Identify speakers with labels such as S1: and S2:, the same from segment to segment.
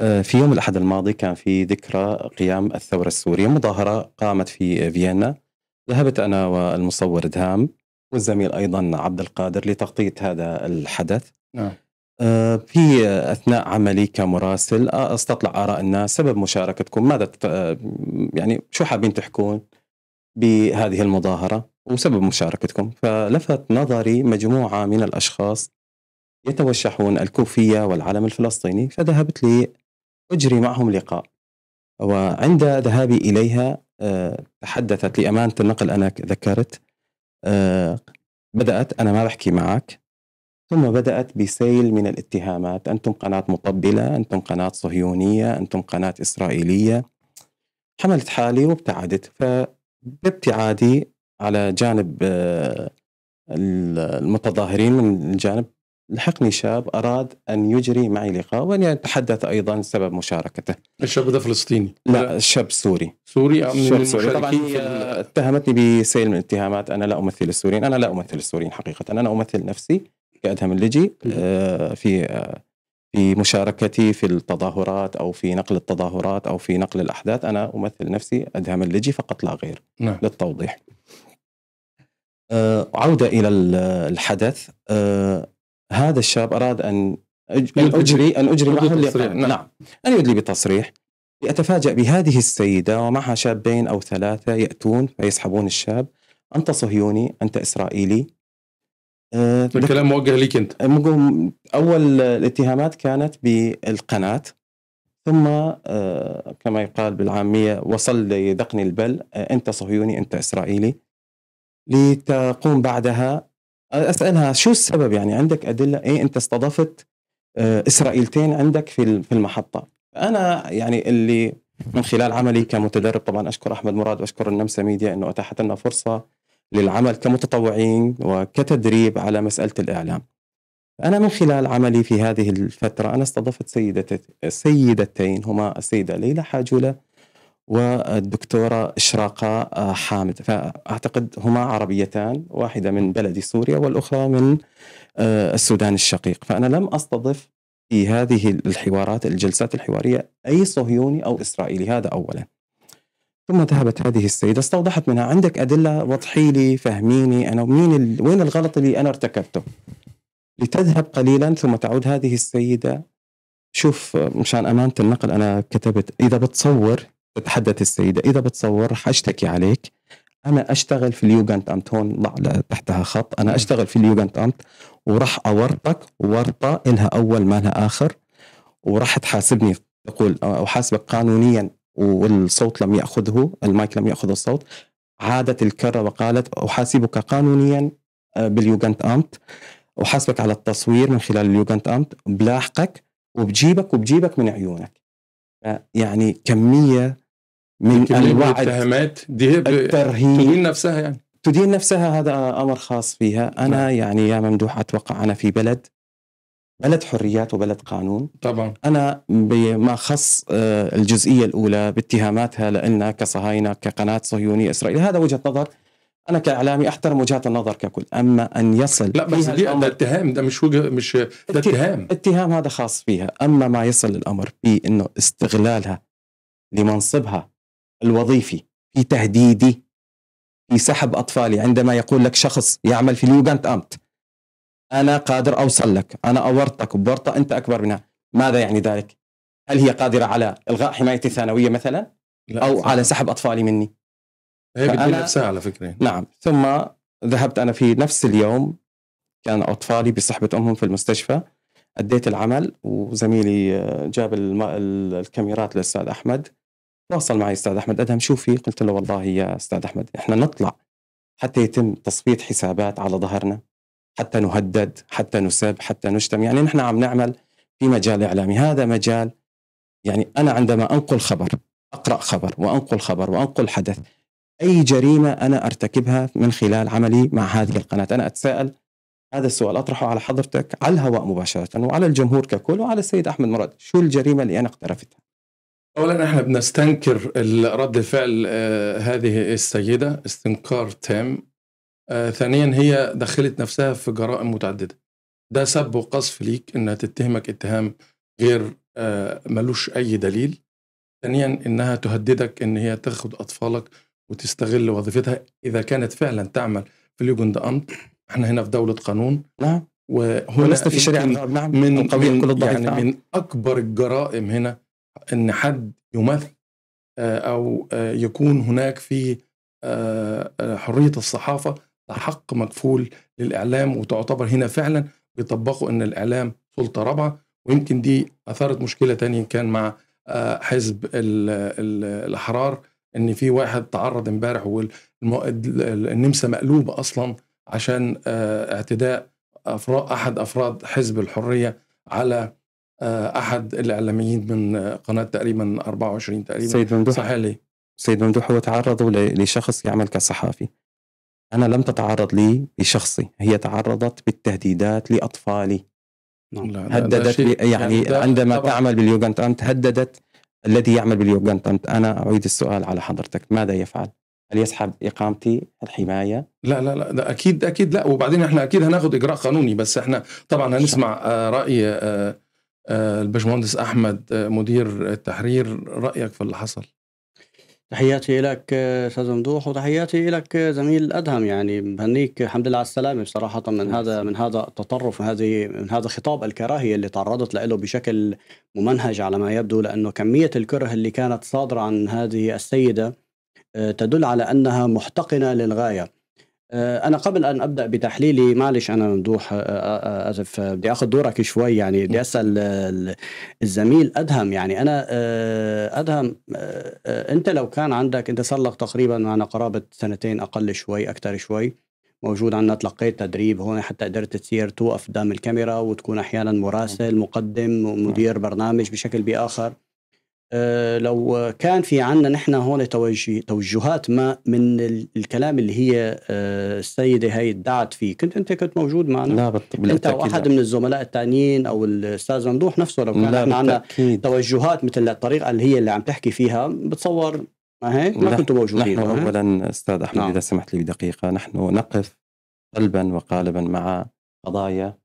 S1: آه، في يوم الأحد الماضي كان في ذكرى قيام الثورة السورية مظاهرة قامت في فيينا ذهبت أنا والمصور دهام والزميل أيضا عبد القادر لتغطية هذا الحدث نعم. آه، في أثناء عملي كمراسل آه، أستطلع آراء الناس سبب مشاركتكم ماذا يعني شو حابين تحكون بهذه المظاهرة وسبب مشاركتكم فلفت نظري مجموعة من الأشخاص يتوشحون الكوفية والعلم الفلسطيني فذهبت لي أجري معهم لقاء وعند ذهابي إليها آه، تحدثت لأمانة النقل أنا ذكرت آه، بدأت أنا ما بحكي معك ثم بدأت بسيل من الاتهامات أنتم قناة مطبلة أنتم قناة صهيونية أنتم قناة إسرائيلية حملت حالي وابتعدت فبابتعادي على جانب آه، المتظاهرين من الجانب لحقني شاب أراد أن يجري معي لقاء وأن يتحدث أيضا سبب مشاركته الشاب ده فلسطيني؟ لا الشاب سوري سوري الشاب سوري طبعا هي اتهمتني بسيل من الاتهامات أنا لا أمثل السوريين أنا لا أمثل السوريين حقيقة أنا أمثل نفسي كأدهم اللجي آه، في آه، في مشاركتي في التظاهرات او في نقل التظاهرات او في نقل الاحداث انا امثل نفسي ادهم اللجي فقط لا غير نعم. للتوضيح. آه، عوده الى الحدث هذا الشاب اراد ان اجري ان اجري معه اللقاء نعم. نعم. ان يدلي بتصريح يتفاجأ بهذه السيده ومعها شابين او ثلاثه ياتون فيسحبون الشاب انت صهيوني انت اسرائيلي أه الكلام موجه ليك انت آه، اول الاتهامات كانت بالقناه ثم أه كما يقال بالعاميه وصل لدقن البل أه انت صهيوني انت اسرائيلي لتقوم بعدها اسالها شو السبب يعني عندك ادله ايه انت استضفت آه، اسرائيلتين عندك في في المحطه انا يعني اللي من خلال عملي كمتدرب طبعا اشكر احمد مراد واشكر النمسا ميديا انه اتاحت لنا فرصه للعمل كمتطوعين وكتدريب على مساله الاعلام أنا من خلال عملي في هذه الفترة أنا استضفت سيدتين هما السيدة ليلى حاجولة والدكتورة إشراقة آه، حامد فأعتقد هما عربيتان واحدة من بلد سوريا والأخرى من آه، السودان الشقيق فأنا لم أستضف في هذه الحوارات الجلسات الحوارية أي صهيوني أو إسرائيلي هذا أولا ثم ذهبت هذه السيدة استوضحت منها عندك أدلة وضحي لي فهميني أنا مين ال... وين الغلط اللي أنا ارتكبته لتذهب قليلا ثم تعود هذه السيدة شوف مشان أمانة النقل أنا كتبت إذا بتصور تتحدث السيدة إذا بتصور رح أشتكي عليك أنا أشتغل في اليوغانت أمت هون ضع تحتها خط أنا أشتغل في اليوغانت أمت وراح أورطك ورطة إلها أول ما لها آخر وراح تحاسبني تقول أحاسبك قانونيا والصوت لم يأخذه المايك لم يأخذ الصوت عادت الكرة وقالت أحاسبك قانونيا آه، باليوغانت أمت وحاسبك على التصوير من خلال اليوغانت أمت بلاحقك وبجيبك وبجيبك من عيونك يعني كمية من الوعد الاتهامات
S2: دي الترهيب تدين نفسها يعني
S1: تدين نفسها هذا امر خاص فيها انا نعم. يعني يا ممدوح اتوقع انا في بلد بلد حريات وبلد قانون طبعا انا بما خص آه، الجزئيه الاولى باتهاماتها لان كصهاينه كقناه صهيونيه اسرائيل هذا وجهه نظر انا كاعلامي احترم وجهات النظر ككل اما ان يصل لا بس دي ده اتهام ده مش وجه مش ده اتهام اتهام هذا خاص فيها اما ما يصل الامر بانه استغلالها لمنصبها الوظيفي في تهديدي في سحب أطفالي عندما يقول لك شخص يعمل في اليوغانت أمت أنا قادر أوصل لك أنا أورطك بورطة أنت أكبر منها ماذا يعني ذلك؟ هل هي قادرة على إلغاء حمايتي الثانوية مثلا؟ أو صح. على سحب أطفالي مني؟ هي بتدير نفسها على فكرة نعم ثم ذهبت أنا في نفس اليوم كان أطفالي بصحبة أمهم في المستشفى أديت العمل وزميلي آه، جاب الكاميرات للأستاذ أحمد تواصل معي استاذ احمد ادهم شو في قلت له والله يا استاذ احمد احنا نطلع حتى يتم تصفيه حسابات على ظهرنا حتى نهدد حتى نسب حتى نشتم يعني نحن عم نعمل في مجال اعلامي هذا مجال يعني انا عندما انقل خبر اقرا خبر وانقل خبر وانقل حدث اي جريمه انا ارتكبها من خلال عملي مع هذه القناه انا اتساءل هذا السؤال اطرحه على حضرتك على الهواء مباشره وعلى الجمهور ككل وعلى السيد احمد مراد شو الجريمه اللي انا اقترفتها
S2: اولا احنا بنستنكر رد فعل آه، هذه السيده استنكار تام آه، ثانيا هي دخلت نفسها في جرائم متعدده ده سب وقذف ليك انها تتهمك اتهام غير آه، ملوش اي دليل ثانيا انها تهددك ان هي تاخد اطفالك وتستغل وظيفتها اذا كانت فعلا تعمل في اليوجند امت احنا هنا في دوله قانون نعم وهنا في شريعه نعم من, من كل يعني نعم. من اكبر الجرائم هنا ان حد يمثل آه، او آه، يكون هناك في آه، حريه الصحافه ده حق مكفول للاعلام وتعتبر هنا فعلا بيطبقوا ان الاعلام سلطه رابعه ويمكن دي اثارت مشكله تانية كان مع حزب الاحرار ان في واحد تعرض امبارح والنمسا مقلوبه اصلا عشان اعتداء افراد احد افراد حزب الحريه على آه، احد الاعلاميين من قناه تقريبا 24 تقريبا سيد ممدوح صحيح
S1: لي سيد ممدوح هو تعرضوا لشخص يعمل كصحافي انا لم تتعرض لي بشخصي هي تعرضت بالتهديدات لاطفالي
S2: نعم. لا هددت لا يعني, يعني ده
S1: عندما طبعا. تعمل انت هددت الذي يعمل انت انا اعيد السؤال على حضرتك ماذا يفعل؟ هل يسحب اقامتي الحمايه؟
S2: لا لا لا ده اكيد اكيد لا وبعدين احنا اكيد هناخد اجراء قانوني بس احنا طبعا هنسمع آه، راي آه، آه، الباشمهندس احمد آه،
S3: مدير التحرير رايك في اللي حصل تحياتي لك آه، استاذ ممدوح وتحياتي لك زميل ادهم يعني بهنيك الحمد لله على السلامه بصراحه من هذا من هذا التطرف هذه من هذا خطاب الكراهيه اللي تعرضت له بشكل ممنهج على ما يبدو لانه كميه الكره اللي كانت صادره عن هذه السيده تدل على انها محتقنه للغايه آه، انا قبل ان ابدا بتحليلي معلش انا ممدوح آه، آه، اسف بدي اخذ دورك شوي يعني بدي اسال الزميل ادهم يعني انا ادهم انت لو كان عندك انت صار لك تقريبا معنا قرابه سنتين اقل شوي اكثر شوي موجود عندنا تلقيت تدريب هون حتى قدرت تصير توقف قدام الكاميرا وتكون احيانا مراسل مقدم ومدير برنامج بشكل باخر آه، لو كان في عنا نحن هون توجهات ما من الكلام اللي هي آه، السيده هي ادعت فيه كنت انت كنت موجود معنا لا بالتأكيد انت واحد من الزملاء الثانيين او الاستاذ ممدوح نفسه لو كان نحن عنا توجهات مثل الطريقه اللي هي اللي عم تحكي فيها بتصور ما هيك ما كنتوا موجودين نحن
S1: اولا استاذ احمد نعم. اذا سمحت لي بدقيقه نحن نقف قلبا وقالبا مع
S3: قضايا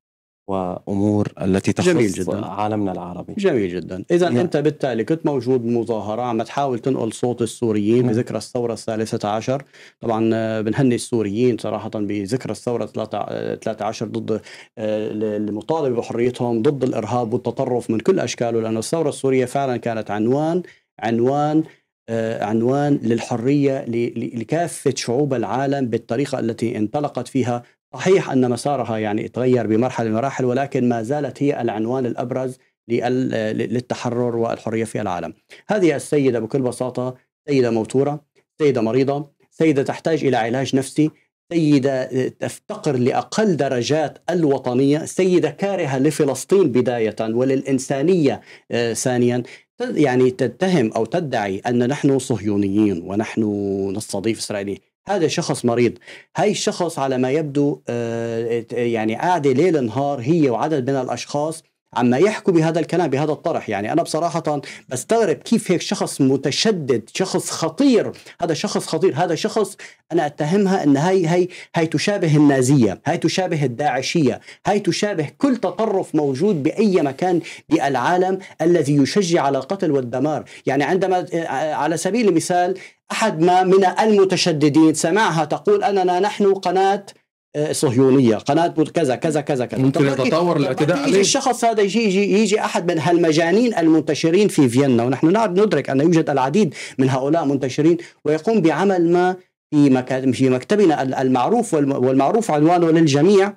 S3: وامور التي تخص جميل جداً. عالمنا العربي جميل جدا اذا نعم. انت بالتالي كنت موجود بمظاهره عم تحاول تنقل صوت السوريين نعم. بذكرى الثوره الثالثه عشر طبعا آه، بنهني السوريين صراحه بذكرى الثوره 13 آه، ضد المطالبه آه، بحريتهم ضد الارهاب والتطرف من كل اشكاله لان الثوره السوريه فعلا كانت عنوان عنوان عنوان للحريه لكافه شعوب العالم بالطريقه التي انطلقت فيها صحيح أن مسارها يعني تغير بمرحلة من المراحل ولكن ما زالت هي العنوان الأبرز للتحرر والحرية في العالم هذه السيدة بكل بساطة سيدة موتورة سيدة مريضة سيدة تحتاج إلى علاج نفسي سيدة تفتقر لأقل درجات الوطنية سيدة كارهة لفلسطين بداية وللإنسانية آه، ثانيا يعني تتهم أو تدعي أن نحن صهيونيين ونحن نستضيف إسرائيليين هذا شخص مريض هاي الشخص على ما يبدو آه، يعني قاعدة ليل نهار هي وعدد من الأشخاص عم يحكوا بهذا الكلام بهذا الطرح يعني انا بصراحه بستغرب كيف هيك شخص متشدد شخص خطير هذا شخص خطير هذا شخص انا اتهمها ان هي هي هي تشابه النازيه هي تشابه الداعشيه هي تشابه كل تطرف موجود باي مكان بالعالم الذي يشجع على القتل والدمار يعني عندما على سبيل المثال احد ما من المتشددين سمعها تقول اننا نحن قناه آه، صهيونيه قناه كذا كذا كذا كذا ممكن يتطور الاعتداء عليه الشخص هذا يجي, يجي يجي احد من هالمجانين المنتشرين في فيينا ونحن ندرك ان يوجد العديد من هؤلاء منتشرين ويقوم بعمل ما في في مكتبنا المعروف والمعروف عنوانه للجميع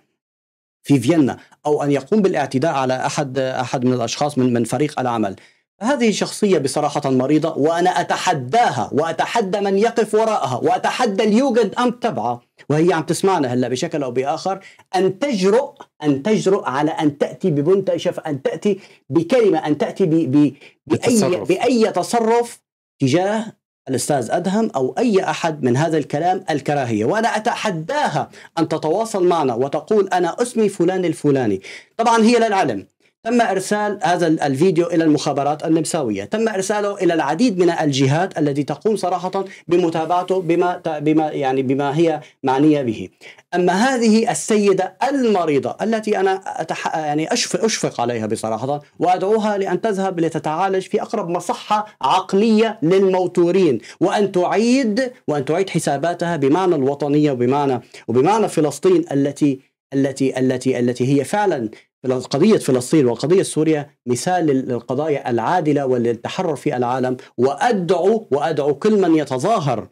S3: في فيينا او ان يقوم بالاعتداء على احد احد من الاشخاص من من فريق العمل هذه شخصية بصراحة مريضة وأنا أتحداها وأتحدى من يقف وراءها وأتحدى اليوجد أم تبعه وهي عم تسمعنا هلا بشكل أو بآخر أن تجرؤ أن تجرؤ على أن تأتي بمنتشف أن تأتي بكلمة أن تأتي ب... ب... بأي بأي تصرف تجاه الأستاذ أدهم أو أي أحد من هذا الكلام الكراهية وأنا أتحداها أن تتواصل معنا وتقول أنا اسمي فلان الفلاني طبعا هي للعلم تم ارسال هذا الفيديو الى المخابرات النمساويه، تم ارساله الى العديد من الجهات التي تقوم صراحه بمتابعته بما بما يعني بما هي معنيه به. اما هذه السيده المريضه التي انا أتح... يعني اشفق اشفق عليها بصراحه وادعوها لان تذهب لتتعالج في اقرب مصحه عقليه للموتورين وان تعيد وان تعيد حساباتها بمعنى الوطنيه وبمعنى وبمعنى فلسطين التي التي التي التي هي فعلا قضية فلسطين وقضية سوريا مثال للقضايا العادلة وللتحرر في العالم وأدعو وأدعو كل من يتظاهر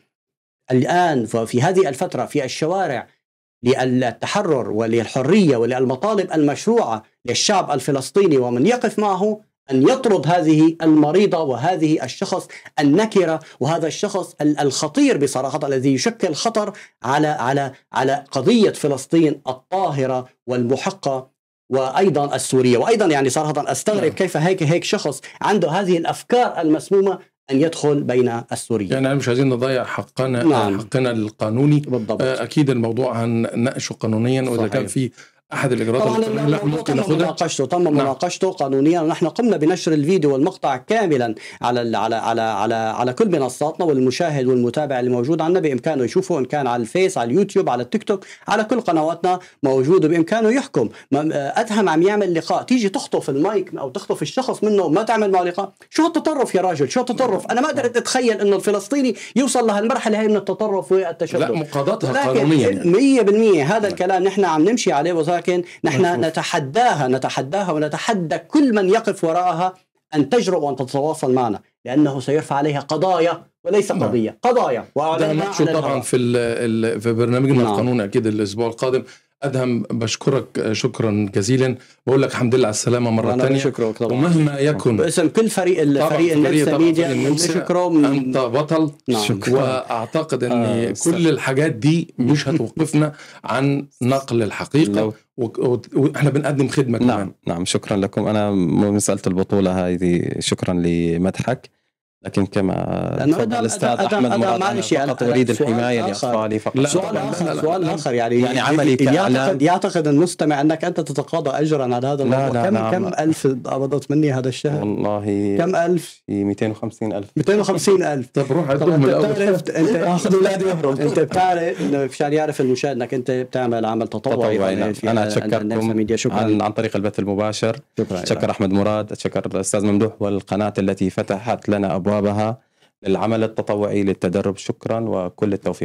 S3: الآن وفي هذه الفترة في الشوارع للتحرر وللحرية وللمطالب المشروعة للشعب الفلسطيني ومن يقف معه أن يطرد هذه المريضة وهذه الشخص النكرة وهذا الشخص الخطير بصراحة الذي يشكل خطر على على على قضية فلسطين الطاهرة والمحقة وايضا السوريه وايضا يعني صراحه استغرب نعم. كيف هيك هيك شخص عنده هذه الافكار المسمومه ان يدخل بين السوريين
S2: يعني احنا مش عايزين نضيع حقنا نعم. حقنا القانوني بالضبط. آه، اكيد الموضوع هنناقشه قانونيا واذا كان في احد الاجراءات اللي الموضوع تم مناقشته
S3: تم نعم. مناقشته قانونيا ونحن قمنا بنشر الفيديو والمقطع كاملا على على على على على على كل منصاتنا والمشاهد والمتابع اللي موجود عندنا بامكانه يشوفه ان كان على الفيس على اليوتيوب على التيك توك على كل قنواتنا موجود بامكانه يحكم ادهم عم يعمل لقاء تيجي تخطف المايك او تخطف الشخص منه ما تعمل معه لقاء شو التطرف يا راجل شو التطرف انا ما قدرت اتخيل انه الفلسطيني يوصل لهالمرحله هي من التطرف والتشدد لا مقاضاتها قانونيا 100% يعني. هذا نعم. الكلام نحن عم نمشي عليه وزاره ولكن نحن نتحداها نتحداها ونتحدى كل من يقف وراءها أن تجرؤ وأن تتواصل معنا لأنه سيرفع عليها قضايا وليس نعم. قضية قضايا وعلى طبعا
S2: في, في برنامجنا نعم. القانون أكيد الأسبوع القادم ادهم بشكرك شكرا جزيلا بقول لك الحمد لله على السلامه مره ثانيه شكرك طبعا ومهما يكن باسم
S3: كل فريق الفريق اللي ميديا شكره
S2: من... انت بطل نعم. شكرا. واعتقد ان آه كل الحاجات دي مش هتوقفنا عن نقل الحقيقه واحنا
S1: بنقدم خدمه نعم كمان نعم شكرا لكم انا مساله البطوله هذه شكرا لمدحك لكن كما تفضل الاستاذ احمد مراد انا فقط اريد الحمايه لاطفالي فقط لا سؤال اخر لا لا سؤال لا اخر يعني يعني عملي يعتقد
S3: يعتقد المستمع انك انت تتقاضى اجرا على هذا الموضوع لا لا كم لا كم الف قبضت مني هذا الشهر؟
S1: والله
S3: كم الف؟ 250 الف
S1: 250 الف طب روح عندهم الاول انت اخذ اولادي واهرب انت
S3: بتعرف مشان يعرف المشاهد انك انت بتعمل عمل تطوعي تطوعي انا اتشكركم
S1: عن طريق البث المباشر شكرا اتشكر احمد مراد اتشكر الاستاذ ممدوح والقناه التي فتحت لنا ابواب جوابها للعمل التطوعي للتدرب شكرا وكل التوفيق